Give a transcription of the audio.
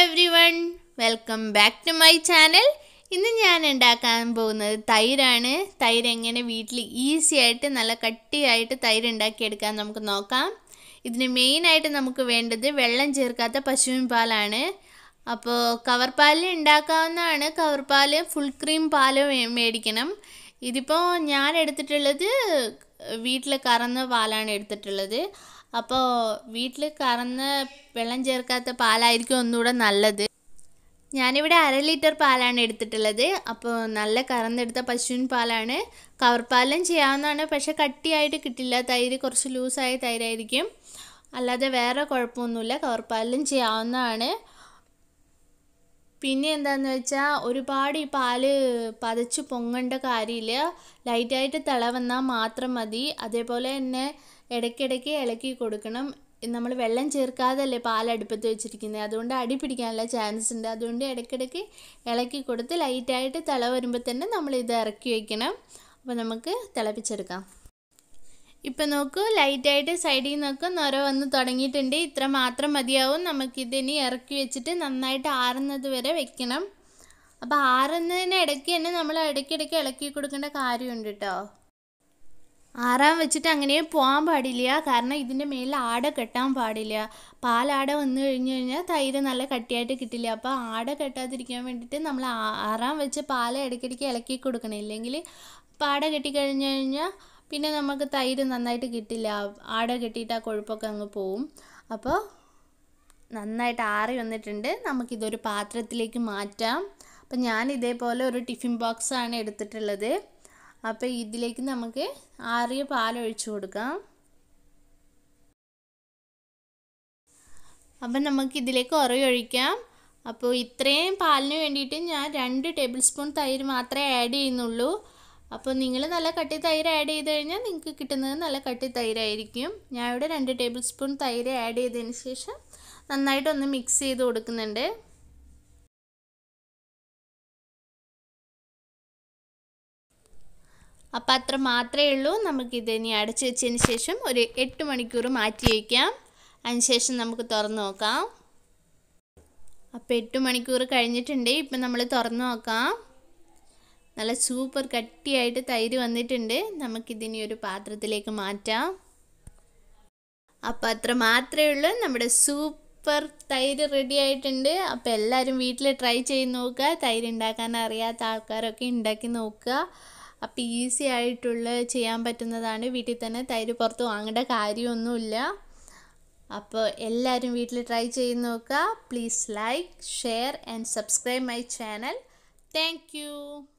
every everyone welcome back to my channel ഇന്ന് ഞാൻ ഉണ്ടാക്കാൻ പോകുന്നത് തൈരാണ് തൈര് എങ്ങനെ വീട്ടിൽ ഈസി ആയിട്ട് നല്ല കട്ടിയായിട്ട് തൈര് ഉണ്ടാക്കിയെടുക്കാൻ നമുക്ക് നോക്കാം ഇതിന് മെയിനായിട്ട് നമുക്ക് വേണ്ടത് വെള്ളം ചേർക്കാത്ത പശുവിൻ പാലാണ് അപ്പോൾ കവർ പാൽ ഉണ്ടാക്കാവുന്നതാണ് കവർ പാൽ ഫുൾ ക്രീം പാൽ മേടിക്കണം ഇതിപ്പോൾ ഞാൻ എടുത്തിട്ടുള്ളത് വീട്ടിൽ കറന്ന പാലാണ് എടുത്തിട്ടുള്ളത് അപ്പോൾ വീട്ടിൽ കറന്ന് വെള്ളം ചേർക്കാത്ത പാലായിരിക്കും ഒന്നുകൂടെ നല്ലത് ഞാനിവിടെ അര ലിറ്റർ പാലാണ് എടുത്തിട്ടുള്ളത് അപ്പോൾ നല്ല കറന്നെടുത്ത പശുവിൻ പാലാണ് കവർപ്പാലും ചെയ്യാവുന്നതാണ് പക്ഷേ കട്ടിയായിട്ട് കിട്ടില്ല തൈര് കുറച്ച് ലൂസായ തൈരായിരിക്കും അല്ലാതെ വേറെ കുഴപ്പമൊന്നുമില്ല കവർപ്പാലും ചെയ്യാവുന്നതാണ് പിന്നെ എന്താന്ന് വെച്ചാൽ ഒരുപാട് ഈ പാല് പതച്ച് പൊങ്ങേണ്ട കാര്യമില്ല ലൈറ്റായിട്ട് തിള വന്നാൽ മാത്രം മതി അതേപോലെ തന്നെ ഇടയ്ക്കിടയ്ക്ക് ഇളക്കി കൊടുക്കണം നമ്മൾ വെള്ളം ചേർക്കാതല്ലേ പാലടുപ്പത്ത് വെച്ചിരിക്കുന്നത് അതുകൊണ്ട് അടി പിടിക്കാനുള്ള ചാൻസ് ഉണ്ട് അതുകൊണ്ട് ഇടയ്ക്കിടയ്ക്ക് ഇളക്കി കൊടുത്ത് ലൈറ്റായിട്ട് തിള വരുമ്പോൾ തന്നെ നമ്മൾ ഇത് ഇറക്കി വയ്ക്കണം അപ്പോൾ നമുക്ക് തിളപ്പിച്ചെടുക്കാം ഇപ്പം നോക്കൂ ലൈറ്റായിട്ട് സൈഡിൽ നിന്നൊക്കെ നൊര വന്ന് തുടങ്ങിയിട്ടുണ്ട് ഇത്ര മാത്രം മതിയാവും നമുക്കിതിനി ഇറക്കി വെച്ചിട്ട് നന്നായിട്ട് ആറുന്നത് വരെ വെക്കണം അപ്പോൾ ആറുന്നതിന് ഇടയ്ക്ക് തന്നെ നമ്മൾ ഇടയ്ക്കിടയ്ക്ക് ഇളക്കി കൊടുക്കേണ്ട കാര്യമുണ്ട് കേട്ടോ ആറാൻ വെച്ചിട്ട് അങ്ങനെ പോകാൻ പാടില്ല കാരണം ഇതിൻ്റെ മേലിൽ ആട കെട്ടാൻ പാടില്ല പാലാട വന്നു കഴിഞ്ഞു കഴിഞ്ഞാൽ തൈര് നല്ല കട്ടിയായിട്ട് കിട്ടില്ല അപ്പോൾ ആട കെട്ടാതിരിക്കാൻ വേണ്ടിയിട്ട് നമ്മൾ ആറാൻ വെച്ച് പാല ഇടയ്ക്കിടയ്ക്ക് ഇളക്കി കൊടുക്കണം ഇല്ലെങ്കിൽ പാട കഴിഞ്ഞു കഴിഞ്ഞാൽ പിന്നെ നമുക്ക് തൈര് നന്നായിട്ട് കിട്ടില്ല ആട കെട്ടിയിട്ട് ആ കൊഴുപ്പൊക്കെ അങ്ങ് പോവും അപ്പോൾ നന്നായിട്ട് ആറി വന്നിട്ടുണ്ട് നമുക്കിതൊരു പാത്രത്തിലേക്ക് മാറ്റാം അപ്പം ഞാൻ ഇതേപോലെ ഒരു ടിഫിൻ ബോക്സാണ് എടുത്തിട്ടുള്ളത് അപ്പോൾ ഇതിലേക്ക് നമുക്ക് ആറിയ പാലൊഴിച്ചു കൊടുക്കാം അപ്പം നമുക്ക് ഇതിലേക്ക് ഒഴിക്കാം അപ്പോൾ ഇത്രയും പാലിന് വേണ്ടിയിട്ട് ഞാൻ രണ്ട് ടേബിൾ സ്പൂൺ തൈര് മാത്രമേ ആഡ് ചെയ്യുന്നുള്ളൂ അപ്പോൾ നിങ്ങൾ നല്ല കട്ടി തൈര് ആഡ് ചെയ്ത് കഴിഞ്ഞാൽ നിങ്ങൾക്ക് കിട്ടുന്നത് നല്ല കട്ടി തൈരായിരിക്കും ഞാൻ ഇവിടെ രണ്ട് ടേബിൾ സ്പൂൺ തൈര് ആഡ് ചെയ്തതിന് ശേഷം നന്നായിട്ടൊന്ന് മിക്സ് ചെയ്ത് കൊടുക്കുന്നുണ്ട് അപ്പം അത്ര മാത്രമേ ഉള്ളൂ നമുക്കിത് ഇനി അടച്ചു വെച്ചതിന് ശേഷം ഒരു എട്ട് മണിക്കൂർ മാറ്റി വയ്ക്കാം അതിനുശേഷം നമുക്ക് തുറന്നു നോക്കാം അപ്പം എട്ട് മണിക്കൂർ കഴിഞ്ഞിട്ടുണ്ട് ഇപ്പം നമ്മൾ തുറന്നു നോക്കാം നല്ല സൂപ്പർ കട്ടിയായിട്ട് തൈര് വന്നിട്ടുണ്ട് നമുക്കിതിനി ഒരു പാത്രത്തിലേക്ക് മാറ്റാം അപ്പം അത്ര മാത്രമേ ഉള്ളൂ നമ്മുടെ സൂപ്പർ തൈര് റെഡി ആയിട്ടുണ്ട് അപ്പോൾ എല്ലാവരും വീട്ടിൽ ട്രൈ ചെയ്ത് നോക്കുക തൈര് ഉണ്ടാക്കാൻ അറിയാത്ത ആൾക്കാരൊക്കെ ഉണ്ടാക്കി നോക്കുക അപ്പം ഈസി ആയിട്ടുള്ള ചെയ്യാൻ പറ്റുന്നതാണ് വീട്ടിൽ തന്നെ തൈര് പുറത്ത് വാങ്ങേണ്ട കാര്യമൊന്നുമില്ല അപ്പോൾ എല്ലാവരും വീട്ടിൽ ട്രൈ ചെയ്ത് നോക്കുക please like share and subscribe my channel thank